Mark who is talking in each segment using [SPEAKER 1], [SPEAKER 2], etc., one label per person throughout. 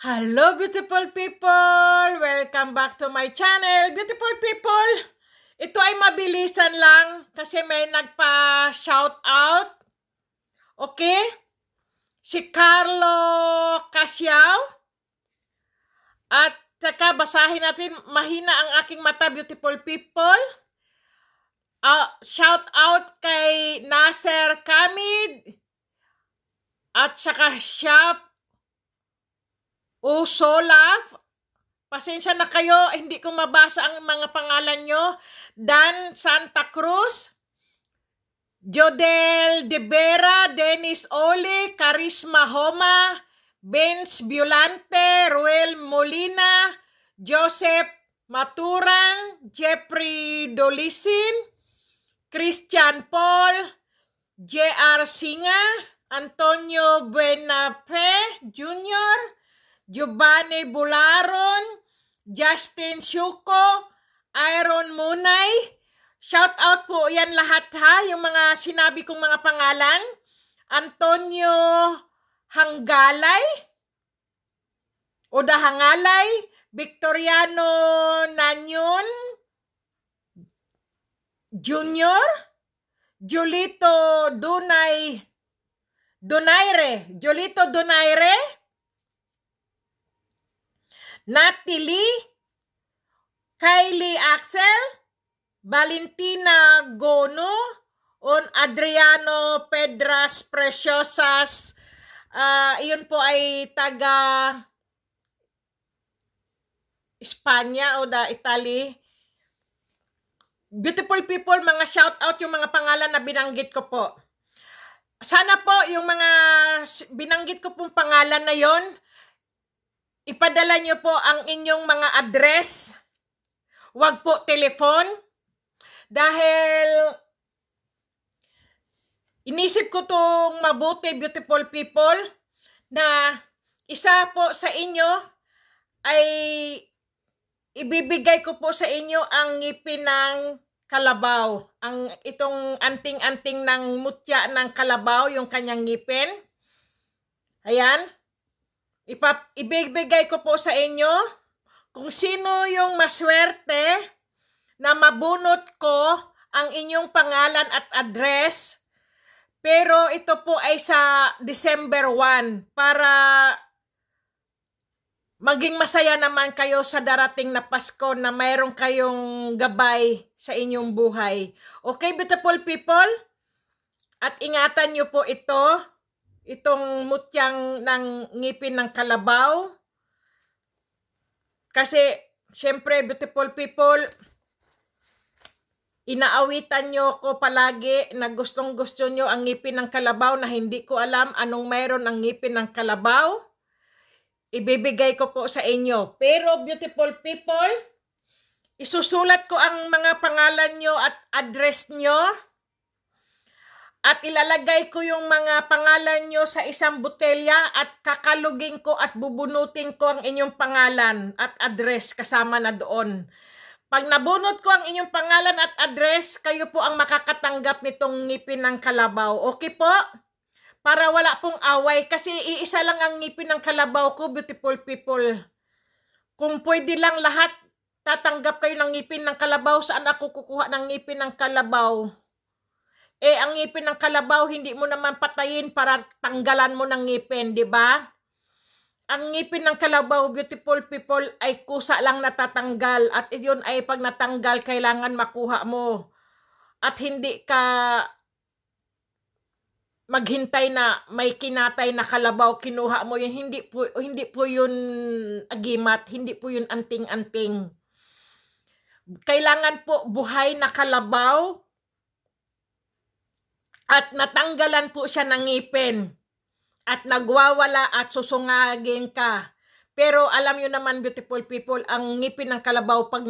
[SPEAKER 1] Hello beautiful people! Welcome back to my channel, beautiful people! Ito ay mabilisan lang kasi may nagpa-shout out. Okay? Si Carlo Casiao. At saka basahin natin, mahina ang aking mata, beautiful people. Uh, shout out kay Nasser Kamid. At saka Shop Uso Love. Pasensya na kayo, hindi ko mabasa ang mga pangalan nyo. Dan Santa Cruz, Jodel De Vera, Dennis Ole, Karisma Homa, Benz Violante, Ruel Molina, Joseph Maturang, Jeffrey Dolisin, Christian Paul, J.R. Singa, Antonio Buenape Jr., Giovanni Bularon, Justin Shuko, Iron Munay. Shout out po yan lahat ha, yung mga sinabi kong mga pangalan. Antonio Hanggalay, Oda Hangalay, Victoriano Nanyon, Junior, Jolito Dunay, Donaire, Jolito Dunaire, Natalie, Kylie Axel, Valentina Gono, on Adriano Pedras Preciosas. Uh, iyon po ay taga Espanya o da Italy. Beautiful people, mga shout out yung mga pangalan na binanggit ko po. Sana po yung mga binanggit ko pong pangalan na yon Ipadala nyo po ang inyong mga address. Huwag po telefon. Dahil inisip ko tong mabuti beautiful people na isa po sa inyo ay ibibigay ko po sa inyo ang ngipin ng kalabaw. Ang itong anting-anting ng mutya ng kalabaw, yung kanyang ngipin. Ayan. Ipap ibibigay ko po sa inyo kung sino yung maswerte na mabunot ko ang inyong pangalan at address. Pero ito po ay sa December 1 para maging masaya naman kayo sa darating na Pasko na mayroon kayong gabay sa inyong buhay. Okay, beautiful people? At ingatan nyo po ito itong mutyang ng ngipin ng kalabaw. Kasi, syempre, beautiful people, inaawitan nyo ko palagi na gustong gusto nyo ang ngipin ng kalabaw na hindi ko alam anong mayroon ang ngipin ng kalabaw. Ibibigay ko po sa inyo. Pero, beautiful people, isusulat ko ang mga pangalan nyo at address nyo at ilalagay ko yung mga pangalan nyo sa isang botelya at kakalugin ko at bubunutin ko ang inyong pangalan at address kasama na doon. Pag nabunot ko ang inyong pangalan at address, kayo po ang makakatanggap nitong ngipin ng kalabaw. Okay po? Para wala pong away kasi iisa lang ang ngipin ng kalabaw ko, beautiful people. Kung pwede lang lahat, tatanggap kayo ng ngipin ng kalabaw. Saan ako kukuha ng ngipin ng kalabaw? Eh, ang ngipin ng kalabaw, hindi mo naman patayin para tanggalan mo ng ngipin, di ba? Ang ngipin ng kalabaw, beautiful people, ay kusa lang natatanggal. At yun ay pag natanggal, kailangan makuha mo. At hindi ka maghintay na may kinatay na kalabaw, kinuha mo yun. Hindi po, hindi po yun agimat, hindi po yun anting-anting. Kailangan po buhay na kalabaw at natanggalan po siya ng ngipin. At nagwawala at susungagin ka. Pero alam nyo naman, beautiful people, ang ngipin ng kalabaw pag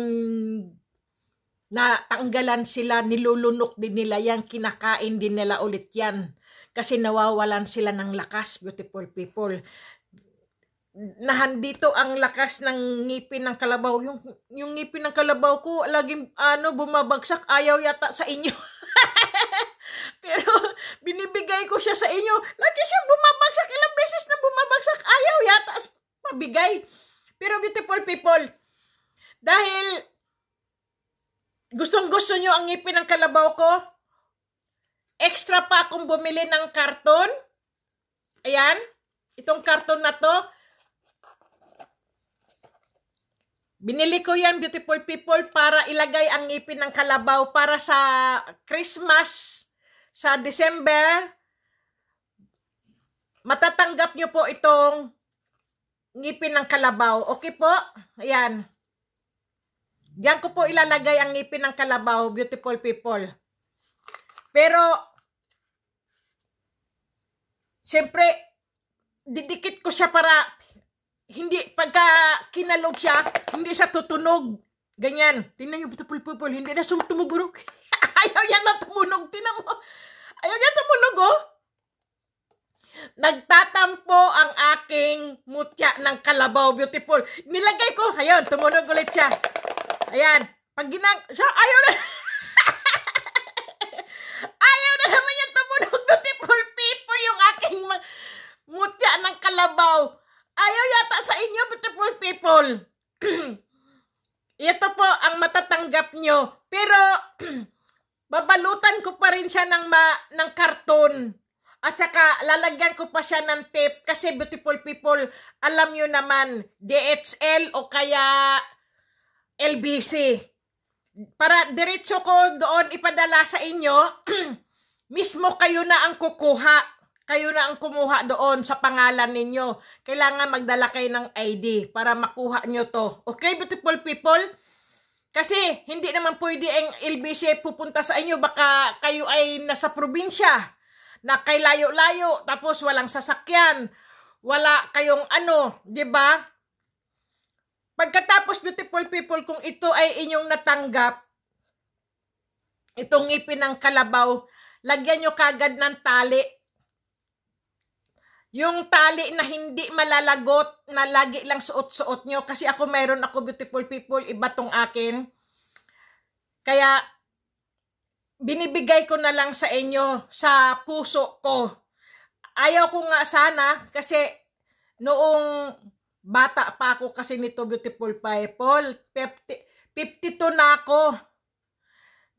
[SPEAKER 1] natanggalan sila, nilulunok din nila yan, kinakain din nila ulit yan. Kasi nawawalan sila ng lakas, beautiful people nahandito ang lakas ng ngipin ng kalabaw. Yung, yung ngipin ng kalabaw ko, laging ano, bumabagsak. Ayaw yata sa inyo. Pero binibigay ko siya sa inyo. Lagi siyang bumabagsak. Ilang beses na bumabagsak. Ayaw yata as pabigay. Pero beautiful people, dahil gustong gusto nyo ang ngipin ng kalabaw ko, extra pa akong bumili ng karton. Ayan. Itong karton na to. Binili ko yan, beautiful people, para ilagay ang ngipin ng kalabaw para sa Christmas sa December, matatanggap nyo po itong ngipin ng kalabaw. Okay po? Ayan. Diyan ko po ilalagay ang ngipin ng kalabaw, beautiful people. Pero, siyempre, didikit ko siya para hindi, pagka kinalog siya, hindi siya tutunog. Ganyan. Tingnan yung beautiful people, hindi na sumutunog. Ayaw yan na tumunog. Tinan mo. Ayaw yan tumunog, oh. Nagtatampo ang aking mutya ng kalabaw. Beautiful. Nilagay ko. Ayun, tumunog ulit siya. Ayan. Pag ginang... Siya, ayaw na... ayaw na naman yan tumunog. Beautiful people yung aking mutya ng kalabaw. Ayaw yata sa inyo, beautiful people. Ito po ang matatanggap nyo. Pero... babalutan ko pa rin siya ng, ma, ng karton. At saka lalagyan ko pa siya ng tape kasi beautiful people, alam nyo naman, DHL o kaya LBC. Para diretso ko doon ipadala sa inyo, mismo kayo na ang kukuha. Kayo na ang kumuha doon sa pangalan ninyo. Kailangan magdala kayo ng ID para makuha nyo to. Okay, beautiful people? Kasi hindi naman pwede ang LBC pupunta sa inyo baka kayo ay nasa probinsya na kay layo-layo tapos walang sasakyan, wala kayong ano, 'di ba? Pagkatapos beautiful people kung ito ay inyong natanggap itong ngipin ng kalabaw, lagyan nyo kagad ng tali yung tali na hindi malalagot, na lagi lang suot-suot nyo. Kasi ako meron ako beautiful people, iba tong akin. Kaya, binibigay ko na lang sa inyo, sa puso ko. Ayaw ko nga sana, kasi noong bata pa ako kasi nito beautiful people, 50, 52 na ako.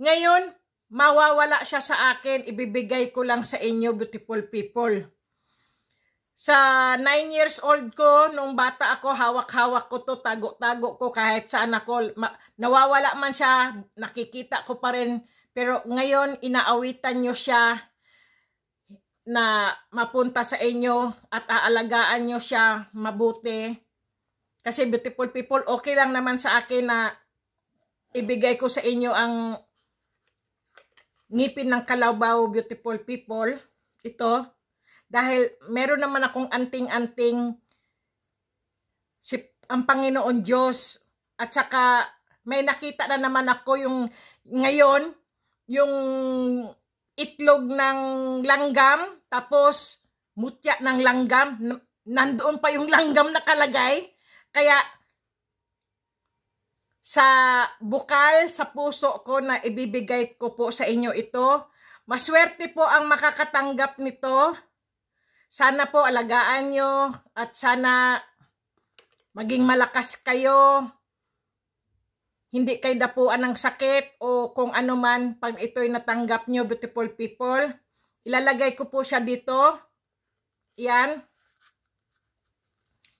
[SPEAKER 1] Ngayon, mawawala siya sa akin, ibibigay ko lang sa inyo beautiful people. Sa 9 years old ko, nung bata ako, hawak-hawak ko to, tago-tago ko kahit saan ako. Ma- nawawala man siya, nakikita ko pa rin. Pero ngayon, inaawitan nyo siya na mapunta sa inyo at aalagaan nyo siya mabuti. Kasi beautiful people, okay lang naman sa akin na ibigay ko sa inyo ang ngipin ng kalabaw, beautiful people. Ito. Dahil meron naman akong anting-anting si, ang Panginoon Diyos at saka may nakita na naman ako yung ngayon, yung itlog ng langgam, tapos mutya ng langgam, nandoon pa yung langgam nakalagay. Kaya sa bukal, sa puso ko na ibibigay ko po sa inyo ito, maswerte po ang makakatanggap nito sana po alagaan nyo at sana maging malakas kayo. Hindi kayo dapuan ng sakit o kung ano man pag ito'y natanggap nyo, beautiful people. Ilalagay ko po siya dito. Yan.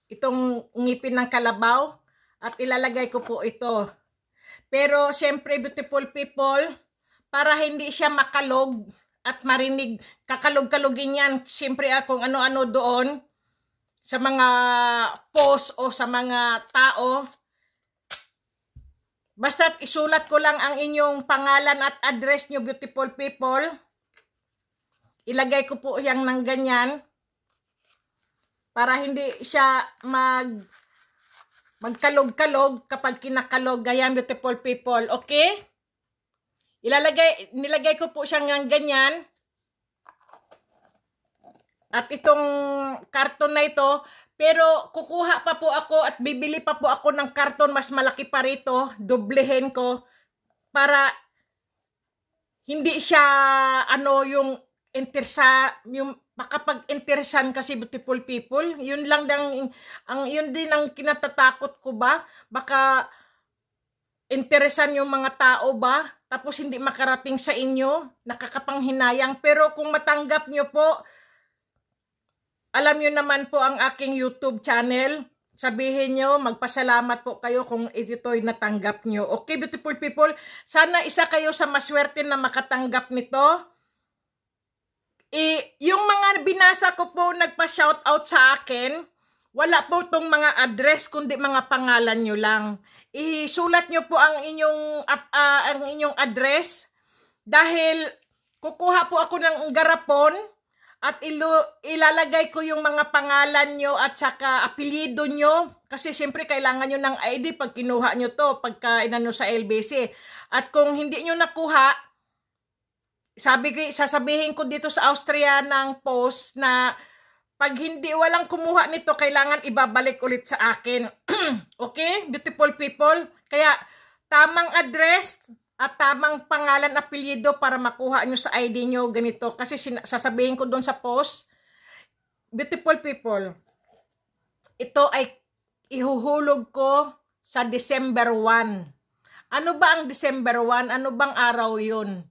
[SPEAKER 1] Itong ngipin ng kalabaw. At ilalagay ko po ito. Pero, syempre, beautiful people, para hindi siya makalog, at marinig, kakalog-kalugin yan. Siyempre akong ah, ano-ano doon sa mga post o sa mga tao. Basta isulat ko lang ang inyong pangalan at address nyo, beautiful people. Ilagay ko po yan nang ganyan para hindi siya mag magkalog-kalog kapag kinakalog. Ganyan, beautiful people. Okay? Ilalagay, nilagay ko po siya ng ganyan. At itong karton na ito, pero kukuha pa po ako at bibili pa po ako ng karton mas malaki pa rito, doblehin ko para hindi siya ano yung intersa yung makapag-interesan kasi beautiful people. Yun lang dang ang yun din ang kinatatakot ko ba? Baka interesan yung mga tao ba? tapos hindi makarating sa inyo, nakakapanghinayang. Pero kung matanggap nyo po, alam nyo naman po ang aking YouTube channel. Sabihin nyo, magpasalamat po kayo kung ito'y natanggap nyo. Okay, beautiful people? Sana isa kayo sa maswerte na makatanggap nito. E, yung mga binasa ko po nagpa-shoutout sa akin, wala po itong mga address kundi mga pangalan nyo lang. Isulat nyo po ang inyong, uh, uh, ang inyong address dahil kukuha po ako ng garapon at ilo, ilalagay ko yung mga pangalan nyo at saka apelyido nyo kasi siyempre kailangan nyo ng ID pag kinuha nyo to pagka inano sa LBC. At kung hindi nyo nakuha, sabi, sasabihin ko dito sa Austria ng post na pag hindi walang kumuha nito, kailangan ibabalik ulit sa akin. okay, beautiful people? Kaya tamang address at tamang pangalan, apelyido para makuha nyo sa ID nyo ganito. Kasi sasabihin ko doon sa post, beautiful people, ito ay ihuhulog ko sa December 1. Ano ba ang December 1? Ano bang araw yun?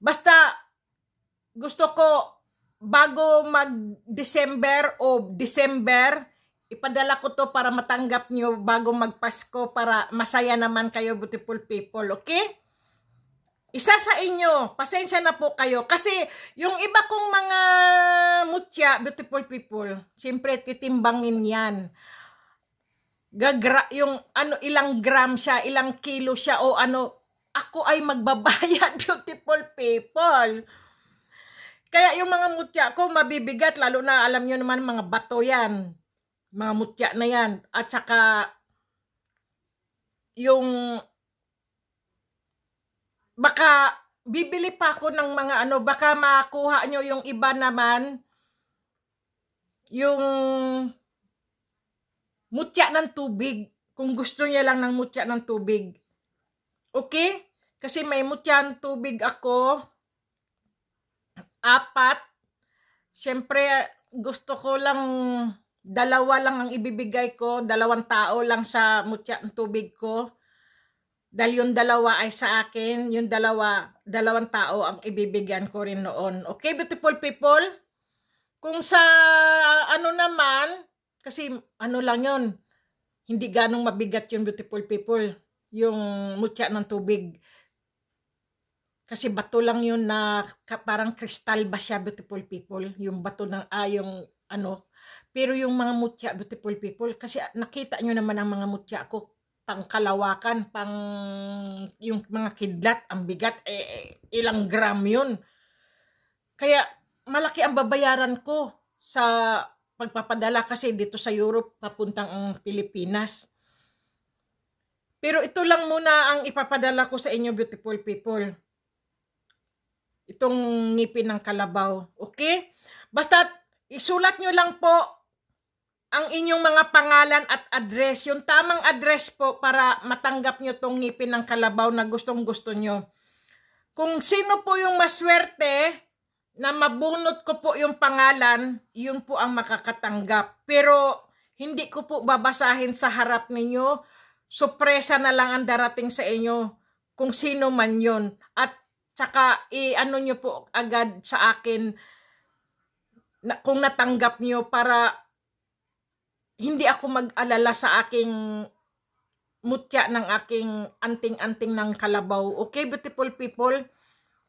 [SPEAKER 1] Basta gusto ko bago mag-December o December, ipadala ko to para matanggap nyo bago magpasko para masaya naman kayo beautiful people, okay? Isa sa inyo, pasensya na po kayo. Kasi yung iba kong mga mutya, beautiful people, siyempre titimbangin yan. Gagra, yung ano, ilang gram siya, ilang kilo siya, o ano, ako ay magbabayad, beautiful people. Kaya yung mga mutya ko mabibigat lalo na alam niyo naman mga bato yan. Mga mutya na yan. At saka yung baka bibili pa ako ng mga ano baka makuha nyo yung iba naman yung mutya ng tubig kung gusto niya lang ng mutya ng tubig. Okay? Kasi may mutya ng tubig ako apat. Siyempre, gusto ko lang dalawa lang ang ibibigay ko, dalawang tao lang sa mutya ng tubig ko. Dahil yung dalawa ay sa akin, yung dalawa, dalawang tao ang ibibigyan ko rin noon. Okay, beautiful people? Kung sa ano naman, kasi ano lang yun, hindi ganong mabigat yung beautiful people, yung mutya ng tubig. Kasi bato lang yun na ka, parang crystal ba siya beautiful people. Yung bato ng, ah, yung ano. Pero yung mga mutya beautiful people, kasi nakita nyo naman ang mga mutya ko, pang kalawakan, pang yung mga kidlat, ang bigat, eh, eh ilang gram yun. Kaya malaki ang babayaran ko sa pagpapadala kasi dito sa Europe papuntang ang Pilipinas. Pero ito lang muna ang ipapadala ko sa inyo beautiful people itong ngipin ng kalabaw. Okay? Basta isulat nyo lang po ang inyong mga pangalan at address, yung tamang address po para matanggap nyo tong ngipin ng kalabaw na gustong gusto nyo. Kung sino po yung maswerte na mabunot ko po yung pangalan, yun po ang makakatanggap. Pero hindi ko po babasahin sa harap ninyo, supresa na lang ang darating sa inyo kung sino man yun. At Tsaka, i-ano nyo po agad sa akin na, kung natanggap nyo para hindi ako mag-alala sa aking mutya ng aking anting-anting ng kalabaw. Okay, beautiful people?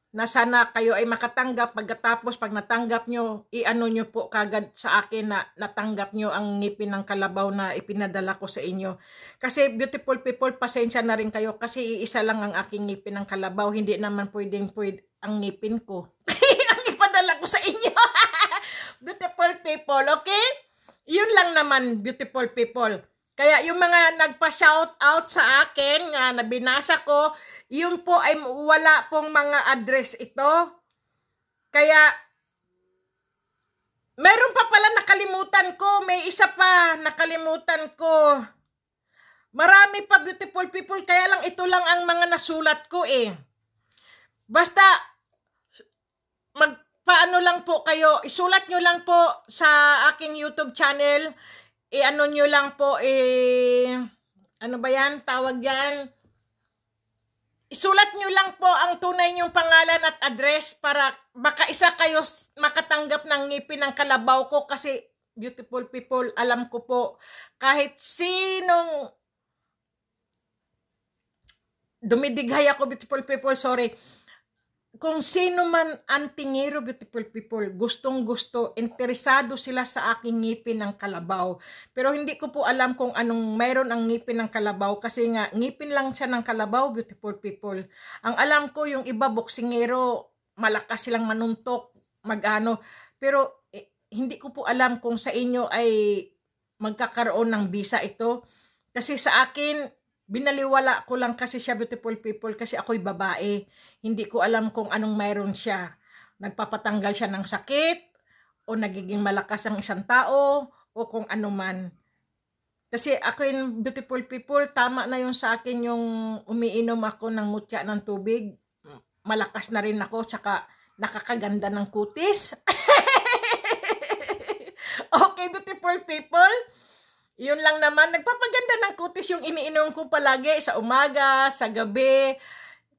[SPEAKER 1] na sana kayo ay makatanggap pagkatapos pag natanggap nyo, iano nyo po kagad sa akin na natanggap nyo ang ngipin ng kalabaw na ipinadala ko sa inyo. Kasi beautiful people, pasensya na rin kayo kasi isa lang ang aking ngipin ng kalabaw. Hindi naman pwedeng pwede ang ngipin ko. ang ipadala ko sa inyo. beautiful people, okay? Yun lang naman, beautiful people. Kaya yung mga nagpa-shout out sa akin na binasa ko, yun po ay wala pong mga address ito. Kaya meron pa pala nakalimutan ko, may isa pa nakalimutan ko. Marami pa beautiful people kaya lang ito lang ang mga nasulat ko eh. Basta magpaano lang po kayo, isulat nyo lang po sa aking YouTube channel eh ano nyo lang po, eh, ano ba yan, tawag yan, isulat nyo lang po ang tunay nyong pangalan at address para baka isa kayo makatanggap ng ngipin ng kalabaw ko kasi beautiful people, alam ko po kahit sinong dumidighay ako beautiful people, sorry kung sino man ang tingero beautiful people, gustong gusto, interesado sila sa aking ngipin ng kalabaw. Pero hindi ko po alam kung anong mayroon ang ngipin ng kalabaw kasi nga ngipin lang siya ng kalabaw beautiful people. Ang alam ko yung iba boksingero, malakas silang manuntok, magano. Pero eh, hindi ko po alam kung sa inyo ay magkakaroon ng visa ito. Kasi sa akin, binaliwala ko lang kasi siya beautiful people kasi ako'y babae. Hindi ko alam kung anong mayroon siya. Nagpapatanggal siya ng sakit o nagiging malakas ang isang tao o kung ano man. Kasi ako yung beautiful people, tama na yung sa akin yung umiinom ako ng mutya ng tubig. Malakas na rin ako, tsaka nakakaganda ng kutis. okay, beautiful people. Yun lang naman, nagpapaganda ng kutis yung iniinom ko palagi sa umaga, sa gabi.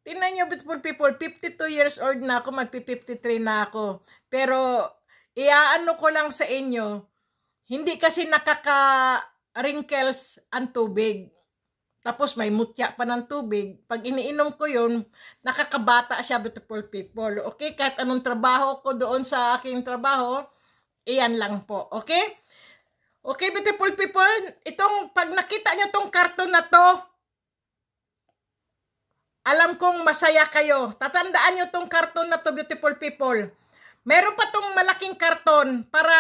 [SPEAKER 1] Tinan nyo, beautiful people, 52 years old na ako, magpi-53 na ako. Pero, iaano ko lang sa inyo, hindi kasi nakaka-wrinkles ang tubig. Tapos may mutya pa ng tubig. Pag iniinom ko yun, nakakabata siya beautiful people. Okay, kahit anong trabaho ko doon sa aking trabaho, iyan lang po. Okay? Okay, beautiful people, itong pag nakita nyo tong karton na to, alam kong masaya kayo. Tatandaan nyo tong karton na to, beautiful people. Meron pa tong malaking karton para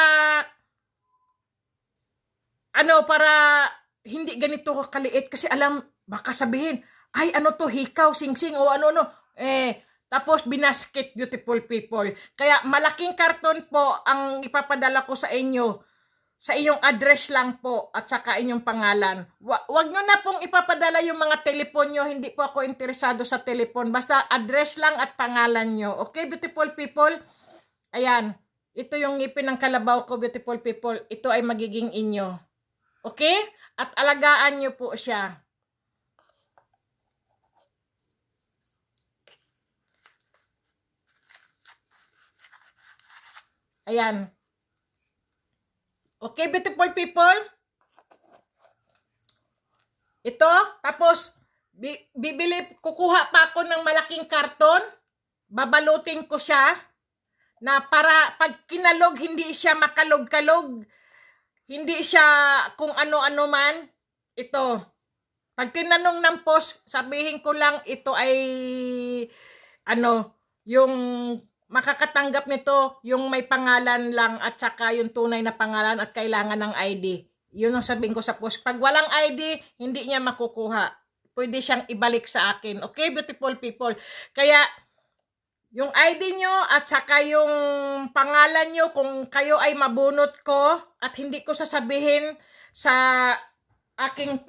[SPEAKER 1] ano, para hindi ganito kaliit kasi alam, baka sabihin, ay ano to, hikaw, singsing, -sing, o ano-ano. Eh, tapos binasket beautiful people. Kaya malaking karton po ang ipapadala ko sa inyo sa inyong address lang po at saka inyong pangalan. Huwag wag nyo na pong ipapadala yung mga telepon nyo. Hindi po ako interesado sa telepon. Basta address lang at pangalan nyo. Okay, beautiful people? Ayan. Ito yung ngipin ng kalabaw ko, beautiful people. Ito ay magiging inyo. Okay? At alagaan nyo po siya. Ayan. Okay, beautiful people? Ito, tapos bibili, kukuha pa ako ng malaking karton. Babalutin ko siya na para pag kinalog, hindi siya makalog-kalog. Hindi siya kung ano-ano man. Ito, pag tinanong ng post, sabihin ko lang ito ay ano, yung makakatanggap nito yung may pangalan lang at saka yung tunay na pangalan at kailangan ng ID. Yun ang sabihin ko sa post. Pag walang ID, hindi niya makukuha. Pwede siyang ibalik sa akin. Okay, beautiful people? Kaya, yung ID nyo at saka yung pangalan nyo, kung kayo ay mabunot ko at hindi ko sasabihin sa aking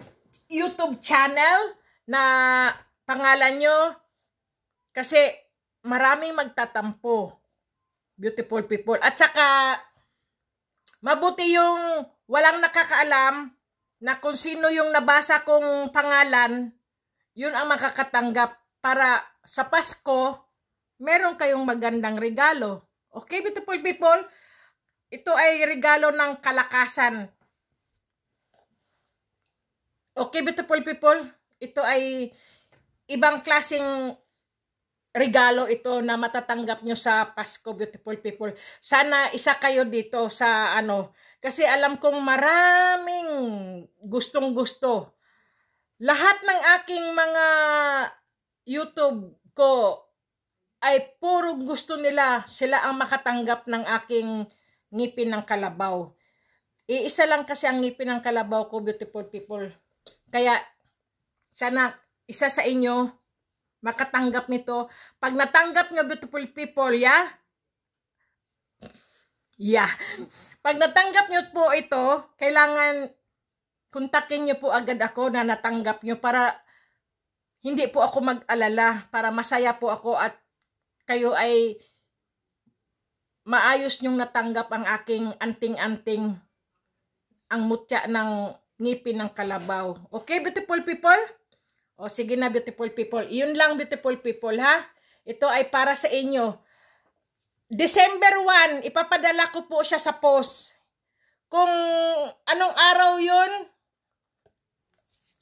[SPEAKER 1] YouTube channel na pangalan nyo, kasi maraming magtatampo. Beautiful people. At saka, mabuti yung walang nakakaalam na kung sino yung nabasa kong pangalan, yun ang makakatanggap para sa Pasko, meron kayong magandang regalo. Okay, beautiful people? Ito ay regalo ng kalakasan. Okay, beautiful people? Ito ay ibang klasing regalo ito na matatanggap nyo sa Pasko Beautiful People. Sana isa kayo dito sa ano, kasi alam kong maraming gustong gusto. Lahat ng aking mga YouTube ko ay puro gusto nila sila ang makatanggap ng aking ngipin ng kalabaw. Iisa lang kasi ang ngipin ng kalabaw ko, beautiful people. Kaya, sana isa sa inyo makatanggap nito. Pag natanggap nyo, beautiful people, yeah? Yeah. Pag natanggap nyo po ito, kailangan kontakin nyo po agad ako na natanggap nyo para hindi po ako mag-alala, para masaya po ako at kayo ay maayos nyong natanggap ang aking anting-anting ang mutya ng ngipin ng kalabaw. Okay, beautiful people? O sige na beautiful people. Yun lang beautiful people ha. Ito ay para sa inyo. December 1, ipapadala ko po siya sa post. Kung anong araw yun,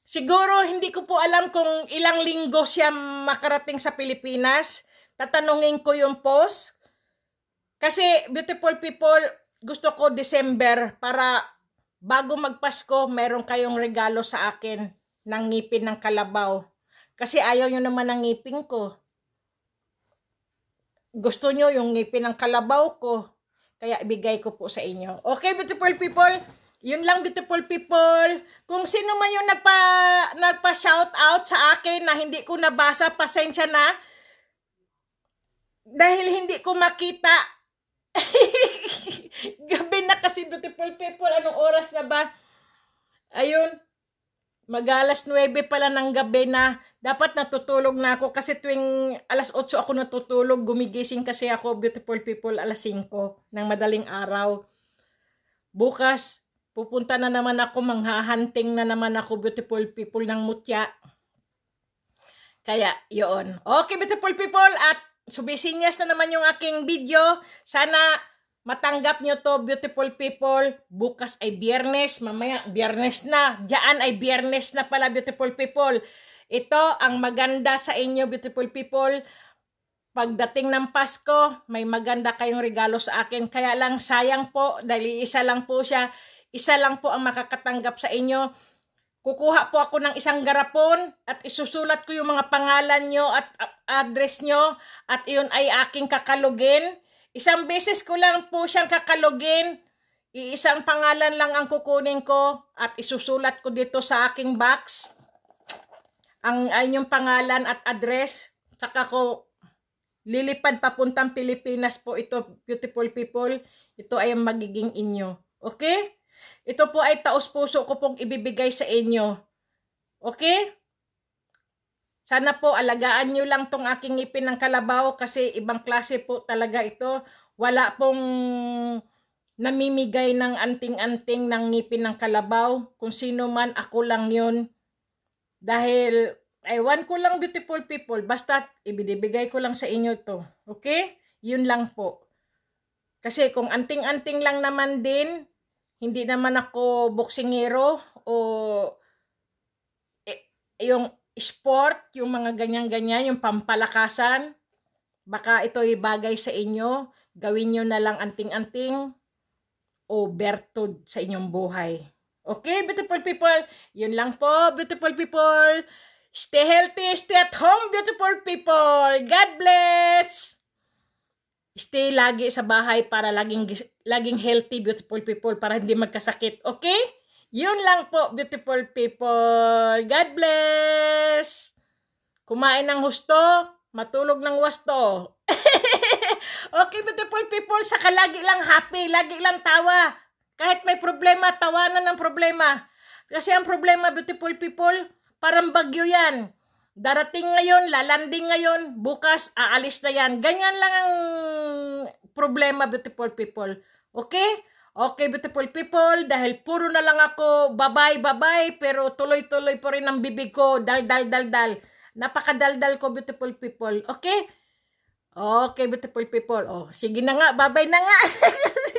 [SPEAKER 1] siguro hindi ko po alam kung ilang linggo siya makarating sa Pilipinas. Tatanungin ko yung post. Kasi beautiful people, gusto ko December para bago magpasko, meron kayong regalo sa akin ng ngipin ng kalabaw. Kasi ayaw nyo naman ng ngipin ko. Gusto nyo yung ngipin ng kalabaw ko. Kaya ibigay ko po sa inyo. Okay, beautiful people? Yun lang, beautiful people. Kung sino man yung nagpa, nagpa-shout out sa akin na hindi ko nabasa, pasensya na. Dahil hindi ko makita. Gabi na kasi, beautiful people. Anong oras na ba? Ayun. Magalas 9 pala ng gabi na dapat natutulog na ako kasi tuwing alas 8 ako natutulog, gumigising kasi ako, beautiful people, alas 5 ng madaling araw. Bukas, pupunta na naman ako, manghahunting na naman ako, beautiful people, ng mutya. Kaya, yun. Okay, beautiful people, at subisinyas na naman yung aking video. Sana Matanggap nyo to, beautiful people. Bukas ay biyernes. Mamaya, biyernes na. Diyan ay biyernes na pala, beautiful people. Ito ang maganda sa inyo, beautiful people. Pagdating ng Pasko, may maganda kayong regalo sa akin. Kaya lang, sayang po, dahil isa lang po siya. Isa lang po ang makakatanggap sa inyo. Kukuha po ako ng isang garapon at isusulat ko yung mga pangalan nyo at address nyo at iyon ay aking kakalugin Isang beses ko lang po siyang kakalugin. Iisang pangalan lang ang kukunin ko at isusulat ko dito sa aking box ang inyong pangalan at address. Tsaka ko lilipad papuntang Pilipinas po ito, beautiful people. Ito ay magiging inyo. Okay? Ito po ay taos puso ko pong ibibigay sa inyo. Okay? Sana po alagaan nyo lang tong aking ngipin ng kalabaw kasi ibang klase po talaga ito. Wala pong namimigay ng anting-anting ng ngipin ng kalabaw. Kung sino man, ako lang yun. Dahil, ewan ko lang beautiful people. Basta, ibibigay ko lang sa inyo to. Okay? Yun lang po. Kasi kung anting-anting lang naman din, hindi naman ako boksingero o eh, yung sport, yung mga ganyan-ganyan, yung pampalakasan, baka ito'y bagay sa inyo, gawin nyo na lang anting-anting o bertud sa inyong buhay. Okay, beautiful people? Yun lang po, beautiful people. Stay healthy, stay at home, beautiful people. God bless! Stay lagi sa bahay para laging, laging healthy, beautiful people, para hindi magkasakit. Okay? Yun lang po, beautiful people. God bless! Kumain ng husto, matulog ng wasto. okay, beautiful people, saka lagi lang happy, lagi lang tawa. Kahit may problema, tawanan ng problema. Kasi ang problema, beautiful people, parang bagyo yan. Darating ngayon, lalanding ngayon, bukas, aalis na yan. Ganyan lang ang problema, beautiful people. Okay? Okay, beautiful people, dahil puro na lang ako, bye-bye, bye-bye, pero tuloy-tuloy pa rin ang bibig ko, dal, dal, dal, dal. Napakadaldal ko, beautiful people. Okay? Okay, beautiful people. Oh, sige na nga, bye-bye na nga.